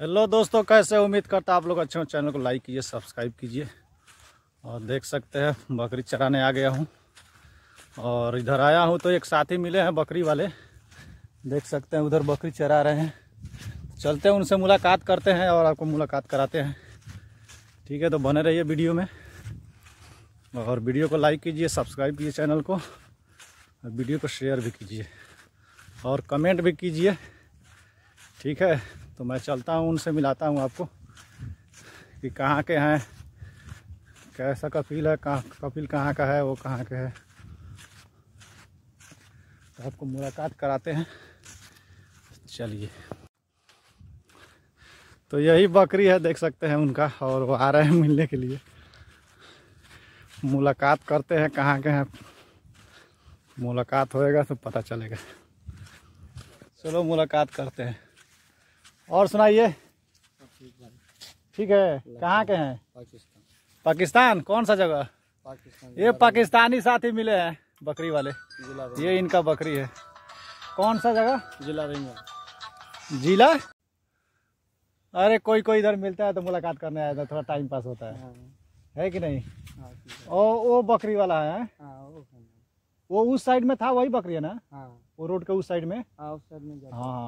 Hello दोस्तों कैसे उम्मीद करता आप लोग अच्छे हो चैनल को लाइक कीजिए सब्सक्राइब कीजिए और देख सकते हैं बकरी चराने आ गया हूँ और इधर आया हूँ तो एक साथी मिले हैं बकरी वाले देख सकते हैं उधर बकरी चरा रहे हैं चलते हैं उनसे मुलाकात करते हैं और आपको मुलाकात कराते हैं ठीक है तो बने रहिए वीडियो में और वीडियो को लाइक कीजिए सब्सक्राइब कीजिए चैनल को और वीडियो को शेयर भी कीजिए और कमेंट भी कीजिए ठीक है तो मैं चलता हूँ उनसे मिलाता हूँ आपको कि कहाँ के हैं कैसा कपिल है कहाँ कपिल कहाँ का है वो कहाँ के है तो आपको मुलाकात कराते हैं चलिए तो यही बकरी है देख सकते हैं उनका और वो आ रहे हैं मिलने के लिए मुलाकात करते हैं कहाँ के हैं मुलाकात होएगा तो पता चलेगा चलो मुलाकात करते हैं और सुनाइए ठीक है कहाँ के हैं पाकिस्तान पाकिस्तान कौन सा जगह पाकिस्तान ये पाकिस्तानी साथी मिले हैं बकरी वाले ये इनका बकरी है कौन सा जगह जिला रेंगल जिला अरे कोई कोई इधर मिलता है तो मुलाकात करने आया था थोड़ा टाइम पास होता है हाँ। है कि नहीं और हाँ, वो बकरी वाला है हाँ, वो उस साइड में था वही बकरी है ना वो रोड के उस साइड में हाँ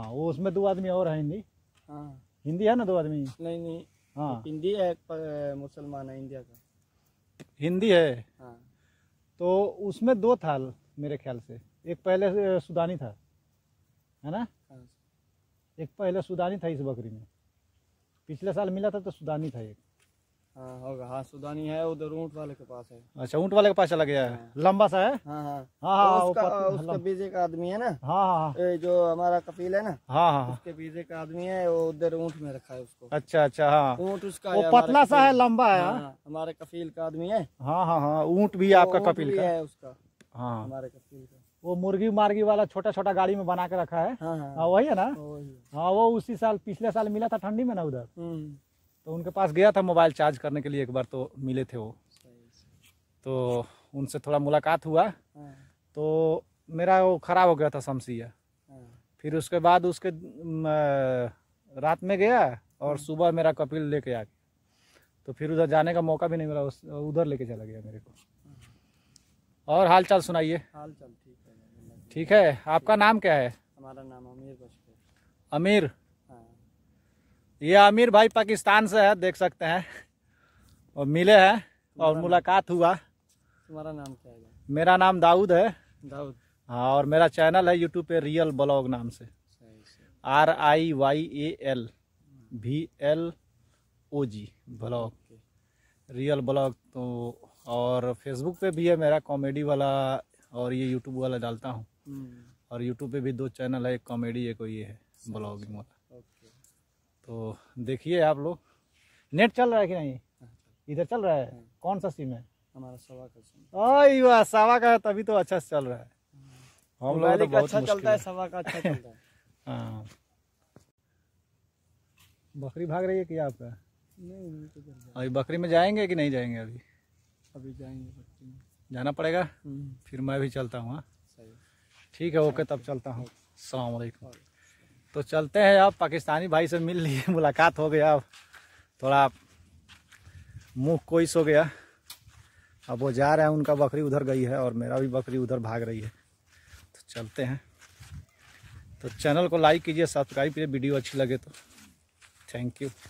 वो उसमें दो आदमी और है हिंदी हिंदी है ना दो आदमी नहीं नहीं हाँ हिंदी है मुसलमान है इंडिया का हिंदी है हाँ तो उसमें दो था मेरे ख्याल से एक पहले सुदानी था है ना हाँ। एक पहले सुदानी था इस बकरी में पिछले साल मिला था तो सुदानी था एक हाँ, हाँ, सुदानी है उधर ऊँट वाले के पास है अच्छा ऊँट वाले के पास चला गया है हाँ। लंबा सा है हाँ हाँ हाँ, हाँ तो उसका, बीजे का आदमी है ना हाँ हाँ, हाँ। जो हमारा कपिल है ना हाँ हाँ उसके बीजे का आदमी है वो उधर ऊँट में रखा है उसको अच्छा अच्छा हाँ ऊँट उसका वो पतला सा है लंबा है हमारे कपिल का आदमी है हाँ हाँ हाँ ऊँट भी तो आपका कपिल का है उसका हाँ हमारे कपिल का वो मुर्गी मार्गी वाला छोटा छोटा गाड़ी में बना के रखा है हाँ, हाँ, वही है ना हाँ वो उसी साल पिछले साल मिला था ठंडी में ना उधर हम्म। तो उनके पास गया था मोबाइल चार्ज करने के लिए एक बार तो मिले थे वो तो उनसे थोड़ा मुलाकात हुआ हाँ। तो मेरा वो ख़राब हो गया था शमसिया हाँ। फिर उसके बाद उसके रात में गया और हाँ। सुबह मेरा कपिल लेके आ गया तो फिर उधर जाने का मौका भी नहीं मिला उस उधर लेके चला गया मेरे को और हाल चाल सुनाइए हाल चाल ठीक है ठीक है आपका नाम क्या है हमारा नाम अमीर अमीर ये आमिर भाई पाकिस्तान से है देख सकते हैं और मिले हैं और मुलाकात हुआ तुम्हारा नाम क्या है मेरा नाम दाऊद है दाऊद हाँ और मेरा चैनल है यूट्यूब पे रियल ब्लॉग नाम से R I Y A L B L O G blog real blog तो और फेसबुक पे भी है मेरा कॉमेडी वाला और ये यूट्यूब वाला डालता हूँ हम्म। और यूट्यूब पे भी दो चैनल है एक कॉमेडी एक ये है ब्लॉगिंग वाला तो देखिए आप लोग नेट चल रहा है कि नहीं हाँ, इधर चल रहा है हाँ। कौन सा सिम है हमारा सवा का सिम सवा का है तभी तो अच्छा से चल रहा है हाँ। हम लोग तो अच्छा चलता है सवा का अच्छा चलता है बकरी भाग रही है कि आपका नहीं तो अभी बकरी में जाएंगे कि नहीं जाएंगे अभी अभी जाएंगे बकरी में जाना पड़ेगा हम्म। फिर मैं भी चलता हूँ ठीक है ओके तब चलता हूँ अलैक्म तो चलते हैं अब पाकिस्तानी भाई से मिल लिए मुलाकात हो गया अब थोड़ा मुँह कोई सो गया अब वो जा रहे हैं उनका बकरी उधर गई है और मेरा भी बकरी उधर भाग रही है तो चलते हैं तो चैनल को लाइक कीजिए सब्सक्राइब कीजिए वीडियो अच्छी लगे तो थैंक यू